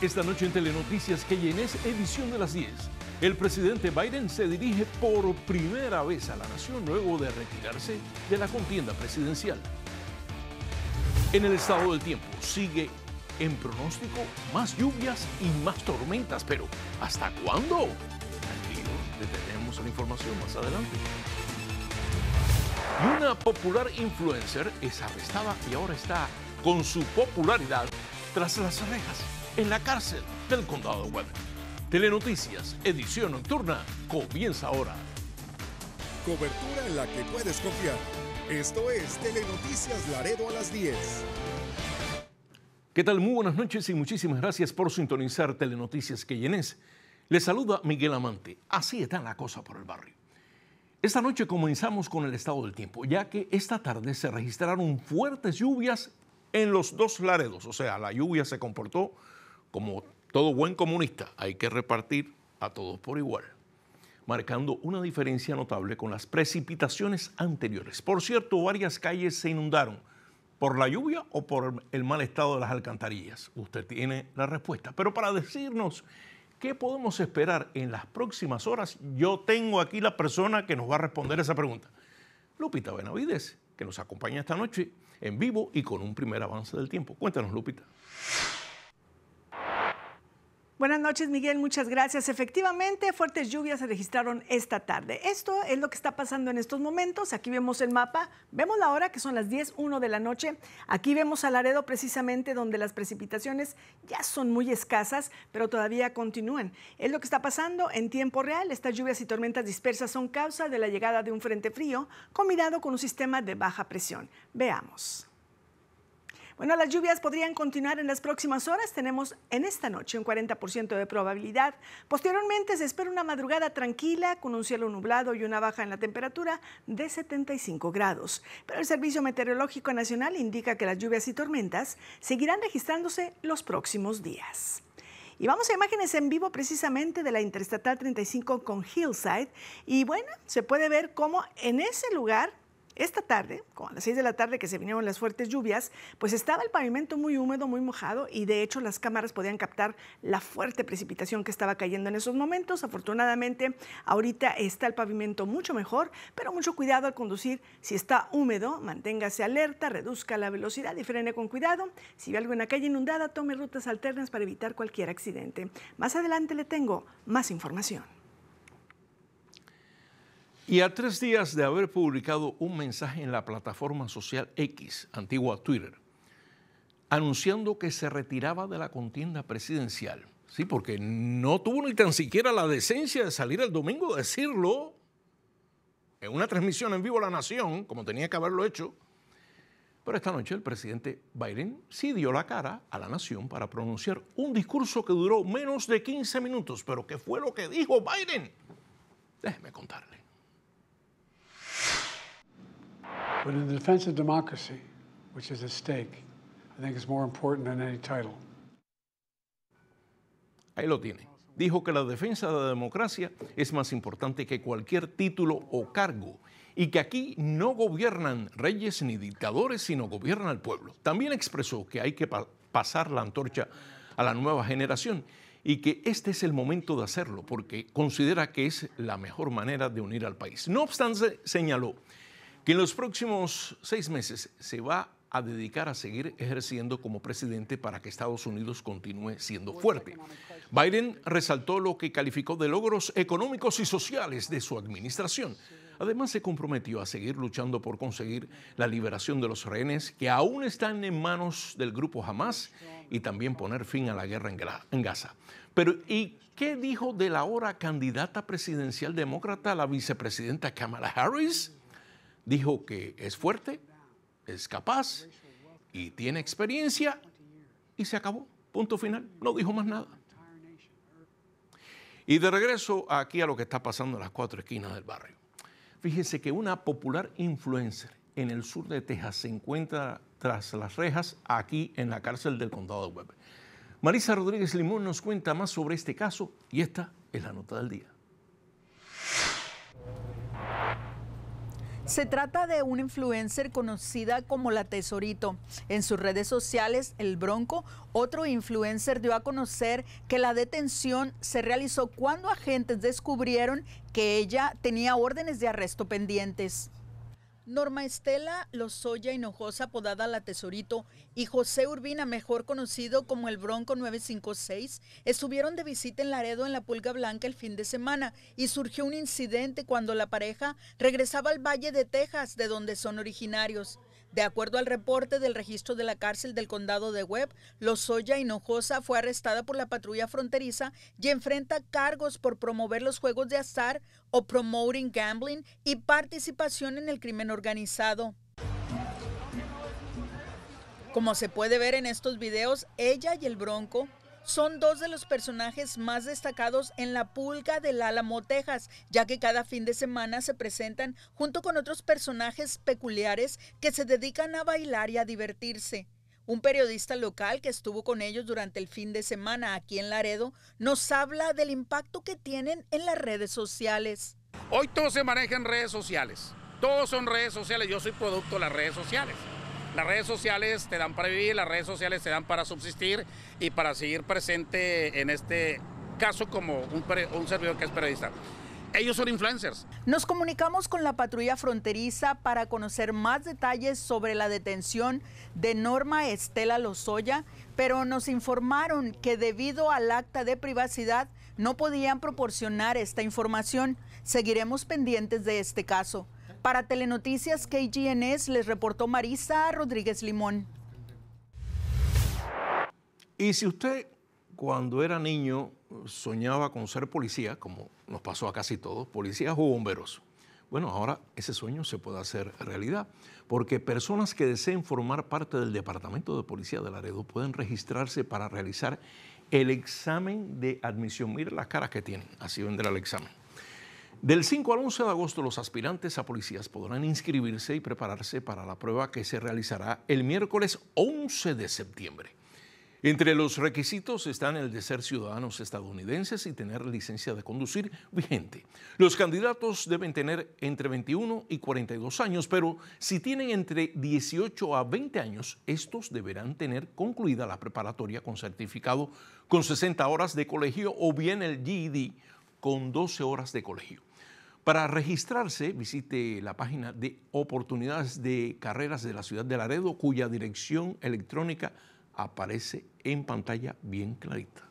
Esta noche en Telenoticias que llenes edición de las 10. El presidente Biden se dirige por primera vez a la nación luego de retirarse de la contienda presidencial. En el estado del tiempo sigue en pronóstico más lluvias y más tormentas, pero ¿hasta cuándo? Tranquilo, detenemos la información más adelante. Y una popular influencer es arrestada y ahora está con su popularidad tras las rejas en la cárcel del condado de Weber. Telenoticias, edición nocturna, comienza ahora. Cobertura en la que puedes confiar. Esto es Telenoticias Laredo a las 10. ¿Qué tal? Muy buenas noches y muchísimas gracias por sintonizar Telenoticias que llenes. Les saluda Miguel Amante. Así está la cosa por el barrio. Esta noche comenzamos con el estado del tiempo, ya que esta tarde se registraron fuertes lluvias en los dos Laredos, o sea, la lluvia se comportó como todo buen comunista, hay que repartir a todos por igual, marcando una diferencia notable con las precipitaciones anteriores. Por cierto, varias calles se inundaron por la lluvia o por el mal estado de las alcantarillas. Usted tiene la respuesta. Pero para decirnos qué podemos esperar en las próximas horas, yo tengo aquí la persona que nos va a responder esa pregunta. Lupita Benavides, que nos acompaña esta noche en vivo y con un primer avance del tiempo. Cuéntanos, Lupita. Buenas noches, Miguel. Muchas gracias. Efectivamente, fuertes lluvias se registraron esta tarde. Esto es lo que está pasando en estos momentos. Aquí vemos el mapa. Vemos la hora, que son las 10.01 de la noche. Aquí vemos a Laredo, precisamente, donde las precipitaciones ya son muy escasas, pero todavía continúan. Es lo que está pasando en tiempo real. Estas lluvias y tormentas dispersas son causa de la llegada de un frente frío combinado con un sistema de baja presión. Veamos. Bueno, las lluvias podrían continuar en las próximas horas. Tenemos en esta noche un 40% de probabilidad. Posteriormente se espera una madrugada tranquila con un cielo nublado y una baja en la temperatura de 75 grados. Pero el Servicio Meteorológico Nacional indica que las lluvias y tormentas seguirán registrándose los próximos días. Y vamos a imágenes en vivo precisamente de la Interestatal 35 con Hillside. Y bueno, se puede ver cómo en ese lugar esta tarde, como a las 6 de la tarde que se vinieron las fuertes lluvias, pues estaba el pavimento muy húmedo, muy mojado y de hecho las cámaras podían captar la fuerte precipitación que estaba cayendo en esos momentos. Afortunadamente, ahorita está el pavimento mucho mejor, pero mucho cuidado al conducir. Si está húmedo, manténgase alerta, reduzca la velocidad y frene con cuidado. Si ve algo en la calle inundada, tome rutas alternas para evitar cualquier accidente. Más adelante le tengo más información. Y a tres días de haber publicado un mensaje en la plataforma social X, antigua Twitter, anunciando que se retiraba de la contienda presidencial, sí, porque no tuvo ni tan siquiera la decencia de salir el domingo a decirlo en una transmisión en vivo a la nación, como tenía que haberlo hecho. Pero esta noche el presidente Biden sí dio la cara a la nación para pronunciar un discurso que duró menos de 15 minutos. Pero ¿qué fue lo que dijo Biden? Déjeme contarle. democracy, which is stake, I think more important than any title. Ahí lo tiene. Dijo que la defensa de la democracia es más importante que cualquier título o cargo y que aquí no gobiernan reyes ni dictadores, sino gobiernan al pueblo. También expresó que hay que pasar la antorcha a la nueva generación y que este es el momento de hacerlo porque considera que es la mejor manera de unir al país. No obstante, señaló que en los próximos seis meses se va a dedicar a seguir ejerciendo como presidente para que Estados Unidos continúe siendo fuerte. Biden resaltó lo que calificó de logros económicos y sociales de su administración. Además, se comprometió a seguir luchando por conseguir la liberación de los rehenes que aún están en manos del grupo Hamas y también poner fin a la guerra en Gaza. Pero, ¿y qué dijo de la ahora candidata presidencial demócrata, la vicepresidenta Kamala Harris? Dijo que es fuerte, es capaz y tiene experiencia y se acabó. Punto final. No dijo más nada. Y de regreso aquí a lo que está pasando en las cuatro esquinas del barrio. Fíjense que una popular influencer en el sur de Texas se encuentra tras las rejas aquí en la cárcel del condado de Webb. Marisa Rodríguez Limón nos cuenta más sobre este caso y esta es la nota del día. Se trata de una influencer conocida como La Tesorito. En sus redes sociales, El Bronco, otro influencer dio a conocer que la detención se realizó cuando agentes descubrieron que ella tenía órdenes de arresto pendientes. Norma Estela Lozoya Hinojosa, apodada La Tesorito, y José Urbina, mejor conocido como el Bronco 956, estuvieron de visita en Laredo en la Pulga Blanca el fin de semana y surgió un incidente cuando la pareja regresaba al Valle de Texas, de donde son originarios. De acuerdo al reporte del registro de la cárcel del condado de Webb, Lozoya Hinojosa fue arrestada por la patrulla fronteriza y enfrenta cargos por promover los juegos de azar o promoting gambling y participación en el crimen organizado. Como se puede ver en estos videos, ella y el bronco son dos de los personajes más destacados en la pulga del Álamo, Texas, ya que cada fin de semana se presentan junto con otros personajes peculiares que se dedican a bailar y a divertirse. Un periodista local que estuvo con ellos durante el fin de semana aquí en Laredo nos habla del impacto que tienen en las redes sociales. Hoy todos se manejan redes sociales. Todos son redes sociales. Yo soy producto de las redes sociales. Las redes sociales te dan para vivir, las redes sociales te dan para subsistir y para seguir presente en este caso como un, servidor que es periodista. Ellos son influencers. Nos comunicamos con la patrulla fronteriza para conocer más detalles sobre la detención de Norma Estela Lozoya, pero nos informaron que debido al acta de privacidad no podían proporcionar esta información. Seguiremos pendientes de este caso. Para Telenoticias KGNS les reportó Marisa Rodríguez Limón. Y si usted cuando era niño soñaba con ser policía, como nos pasó a casi todos, policías o bomberos, bueno, ahora ese sueño se puede hacer realidad, porque personas que deseen formar parte del Departamento de Policía de Laredo pueden registrarse para realizar el examen de admisión. Mire las caras que tienen, así vendrá el examen. Del 5 al 11 de agosto, los aspirantes a policías podrán inscribirse y prepararse para la prueba que se realizará el miércoles 11 de septiembre. Entre los requisitos están el de ser ciudadanos estadounidenses y tener licencia de conducir vigente. Los candidatos deben tener entre 21 y 42 años, pero si tienen entre 18 a 20 años, estos deberán tener concluida la preparatoria con certificado con 60 horas de colegio o bien el GED con 12 horas de colegio. Para registrarse, visite la página de oportunidades de carreras de la ciudad de Laredo, cuya dirección electrónica aparece en pantalla bien clarita.